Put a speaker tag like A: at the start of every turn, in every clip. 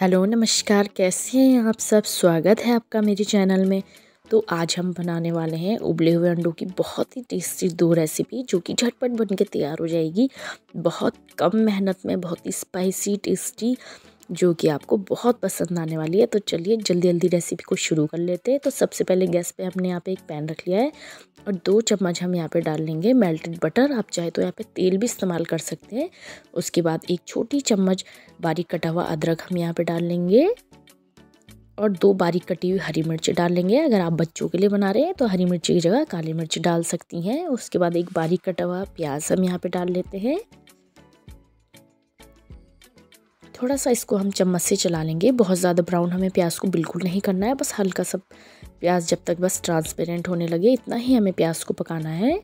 A: hello नमस्कार कैसे हैं आप सब स्वागत है आपका मेरे चैनल में तो आज हम बनाने वाले हैं उबले हुए अंडों की बहुत ही टेस्टी दो रेसिपी जो कि झटपट बनके तैयार हो जाएगी बहुत कम मेहनत में बहुत ही स्पाइसी टेस्टी जो कि आपको बहुत पसंद आने वाली है तो चलिए जल्दी जल्दी रेसिपी को शुरू कर लेते हैं तो सबसे पहले गैस पे हमने यहाँ पे एक पैन रख लिया है और दो चम्मच हम यहाँ पे डाल लेंगे मेल्टेड बटर आप चाहे तो यहाँ पे तेल भी इस्तेमाल कर सकते हैं उसके बाद एक छोटी चम्मच बारीक कटा हुआ अदरक हम यहाँ पर डाल लेंगे और दो बारीक कटी हुई हरी मिर्च डाल लेंगे अगर आप बच्चों के लिए बना रहे हैं तो हरी मिर्ची की जगह काली मिर्च डाल सकती हैं उसके बाद एक बारीक कटा हुआ प्याज हम यहाँ पर डाल लेते हैं थोड़ा सा इसको हम चम्मच से चला लेंगे बहुत ज़्यादा ब्राउन हमें प्याज को बिल्कुल नहीं करना है बस हल्का सा प्याज जब तक बस ट्रांसपेरेंट होने लगे इतना ही हमें प्याज को पकाना है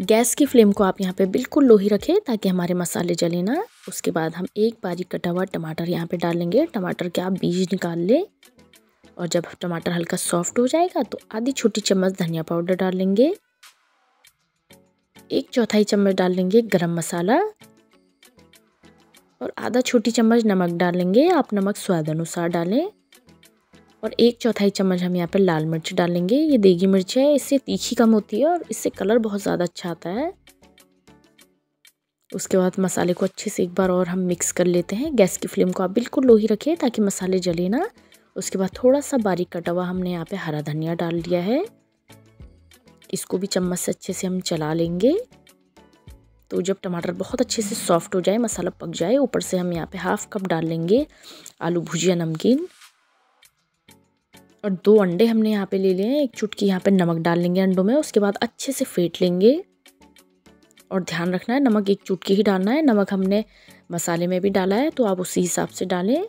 A: गैस की फ्लेम को आप यहाँ पे बिल्कुल लो ही रखें ताकि हमारे मसाले जले ना उसके बाद हम एक बारी कटा हुआ टमाटर यहाँ पे डालेंगे टमाटर के आप बीज निकाल लें और जब टमाटर हल्का सॉफ्ट हो जाएगा तो आधी छोटी चम्मच धनिया पाउडर डालेंगे एक चौथाई चम्मच डाल लेंगे गर्म मसाला और आधा छोटी चम्मच नमक डालेंगे आप नमक स्वाद अनुसार डालें और एक चौथाई चम्मच हम यहाँ पर लाल मिर्च डालेंगे ये देगी मिर्च है इससे तीखी कम होती है और इससे कलर बहुत ज़्यादा अच्छा आता है उसके बाद मसाले को अच्छे से एक बार और हम मिक्स कर लेते हैं गैस की फ्लेम को आप बिल्कुल लो ही रखें ताकि मसाले जले ना उसके बाद थोड़ा सा बारीक कटा हुआ हमने यहाँ पे हरा धनिया डाल दिया है इसको भी चम्मच से अच्छे से हम चला लेंगे तो जब टमाटर बहुत अच्छे से सॉफ्ट हो जाए मसाला पक जाए ऊपर से हम यहाँ पे हाफ कप डाल लेंगे आलू भुजिया नमकीन और दो अंडे हमने यहाँ पे ले लिए हैं एक चुटकी यहाँ पे नमक डाल लेंगे अंडों में उसके बाद अच्छे से फेंट लेंगे और ध्यान रखना है नमक एक चुटकी ही डालना है नमक हमने मसाले में भी डाला है तो आप उसी हिसाब से डालें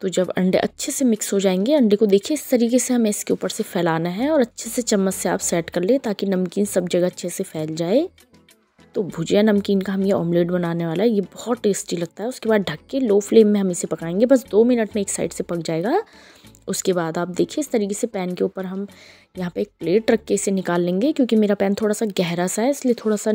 A: तो जब अंडे अच्छे से मिक्स हो जाएंगे अंडे को देखिए इस तरीके से हमें इसके ऊपर से फैलाना है और अच्छे से चम्मच से आप सेट कर लें ताकि नमकीन सब जगह अच्छे से फैल जाए तो भुजिया नमकीन का हम ये ऑमलेट बनाने वाला है ये बहुत टेस्टी लगता है उसके बाद ढक के लो फ्लेम में हम इसे पकाएंगे बस दो मिनट में एक साइड से पक जाएगा उसके बाद आप देखिए इस तरीके से पैन के ऊपर हम यहाँ पे एक प्लेट रख के इसे निकाल लेंगे क्योंकि मेरा पैन थोड़ा सा गहरा सा है इसलिए थोड़ा सा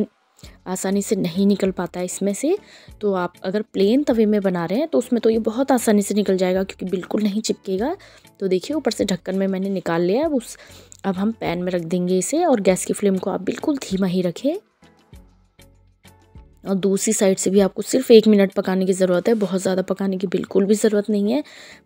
A: आसानी से नहीं निकल पाता है इसमें से तो आप अगर प्लेन तवे में बना रहे हैं तो उसमें तो ये बहुत आसानी से निकल जाएगा क्योंकि बिल्कुल नहीं चिपकेगा तो देखिए ऊपर से ढक्कन में मैंने निकाल लिया अब उस अब हम पैन में रख देंगे इसे और गैस की फ्लेम को आप बिल्कुल धीमा ही रखें और दूसरी साइड से भी आपको सिर्फ एक मिनट पकाने की ज़रूरत है बहुत ज़्यादा पकाने की बिल्कुल भी ज़रूरत नहीं है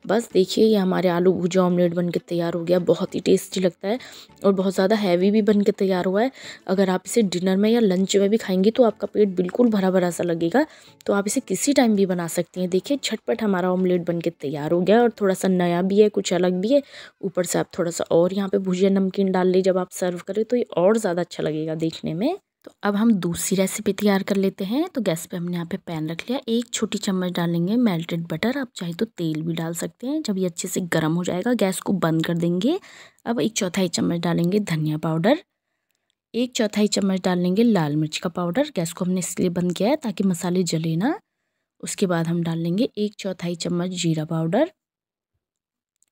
A: बस देखिए ये हमारे आलू भुजा ऑमलेट बन के तैयार हो गया बहुत ही टेस्टी लगता है और बहुत ज़्यादा हैवी भी बन के तैयार हुआ है अगर आप इसे डिनर में या लंच में भी खाएंगी तो आपका पेट बिल्कुल भरा भरा सा लगेगा तो आप इसे किसी टाइम भी बना सकती हैं देखिए झटपट हमारा ऑमलेट बन के तैयार हो गया और थोड़ा सा नया भी है कुछ अलग भी है ऊपर से आप थोड़ा सा और यहाँ पर भुजिया नमकीन डाल लें जब आप सर्व करें तो ये और ज़्यादा अच्छा लगेगा देखने में तो अब हम दूसरी रेसिपी तैयार कर लेते हैं तो गैस पे हमने यहाँ पे पैन रख लिया एक छोटी चम्मच डालेंगे मेल्टेड बटर आप चाहे तो तेल भी डाल सकते हैं जब ये अच्छे से गर्म हो जाएगा गैस को बंद कर देंगे अब एक चौथाई चम्मच डालेंगे धनिया पाउडर एक चौथाई चम्मच डाल लेंगे लाल मिर्च का पाउडर गैस को हमने इसलिए बंद किया है ताकि मसाले जले ना उसके बाद हम डाल लेंगे एक चौथाई चम्मच जीरा पाउडर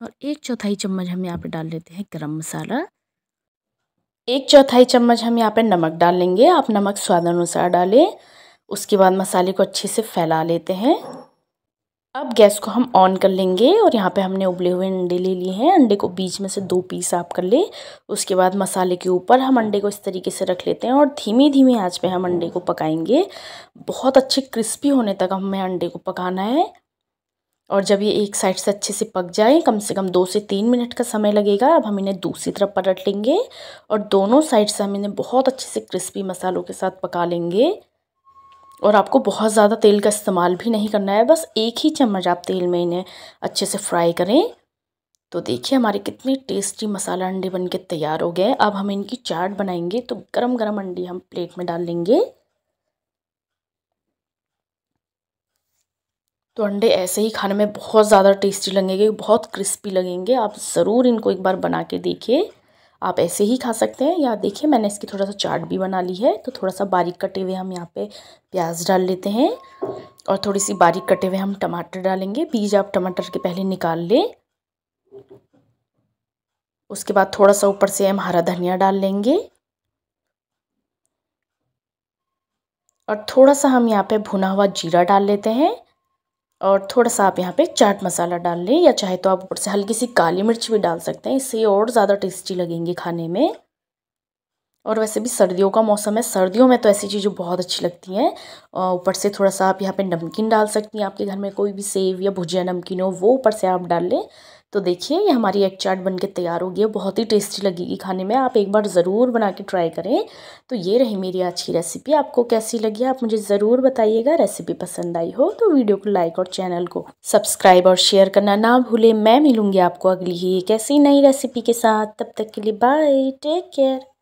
A: और एक चौथाई चम्मच हम यहाँ पर डाल लेते हैं गर्म मसाला एक चौथाई चम्मच हम यहाँ पे नमक डाल लेंगे आप नमक स्वाद अनुसार डालें उसके बाद मसाले को अच्छे से फैला लेते हैं अब गैस को हम ऑन कर लेंगे और यहाँ पे हमने उबले हुए अंडे ले लिए हैं अंडे को बीच में से दो पीस आप कर ले उसके बाद मसाले के ऊपर हम अंडे को इस तरीके से रख लेते हैं और धीमी धीमी आंच पे हम अंडे को पकाएंगे बहुत अच्छे क्रिस्पी होने तक हमें अंडे को पकाना है और जब ये एक साइड से अच्छे से पक जाए कम से कम दो से तीन मिनट का समय लगेगा अब हम इन्हें दूसरी तरफ पलट लेंगे और दोनों साइड से हम इन्हें बहुत अच्छे से क्रिस्पी मसालों के साथ पका लेंगे और आपको बहुत ज़्यादा तेल का इस्तेमाल भी नहीं करना है बस एक ही चम्मच आप तेल में इन्हें अच्छे से फ्राई करें तो देखिए हमारे कितने टेस्टी मसाला अंडे बनके तैयार हो गए अब हम इनकी चाट बनाएंगे तो गरम गरम अंडे हम प्लेट में डाल लेंगे तो अंडे ऐसे ही खाने में बहुत ज़्यादा टेस्टी लगेंगे बहुत क्रिस्पी लगेंगे आप ज़रूर इनको एक बार बना के देखिए आप ऐसे ही खा सकते हैं या देखिए मैंने इसकी थोड़ा सा चाट भी बना ली है तो थोड़ा सा बारीक कटे हुए हम यहाँ पे प्याज डाल लेते हैं और थोड़ी सी बारीक कटे हुए हम टमाटर डालेंगे बीज आप टमाटर के पहले निकाल लें उसके बाद थोड़ा सा ऊपर से हम हरा धनिया डाल लेंगे और थोड़ा सा हम यहाँ पे भुना हुआ जीरा डाल लेते हैं और थोड़ा सा आप यहाँ पे चाट मसाला डाल लें या चाहे तो आप ऊपर से हल्की सी काली मिर्च भी डाल सकते हैं इससे और ज़्यादा टेस्टी लगेंगे खाने में और वैसे भी सर्दियों का मौसम है सर्दियों में तो ऐसी चीज़ें बहुत अच्छी लगती हैं ऊपर से थोड़ा सा आप यहाँ पे नमकीन डाल सकती हैं आपके घर में कोई भी सेव या भुजिया नमकीन हो वो ऊपर से आप डाल लें तो देखिए ये हमारी एग चाट बन के तैयार हो गई है बहुत ही टेस्टी लगेगी खाने में आप एक बार ज़रूर बना के ट्राई करें तो ये रही मेरी आज की रेसिपी आपको कैसी लगी आप मुझे ज़रूर बताइएगा रेसिपी पसंद आई हो तो वीडियो को लाइक और चैनल को सब्सक्राइब और शेयर करना ना भूलें मैं मिलूँगी आपको अगली ही एक ऐसी नई रेसिपी के साथ तब तक के लिए बाय टेक केयर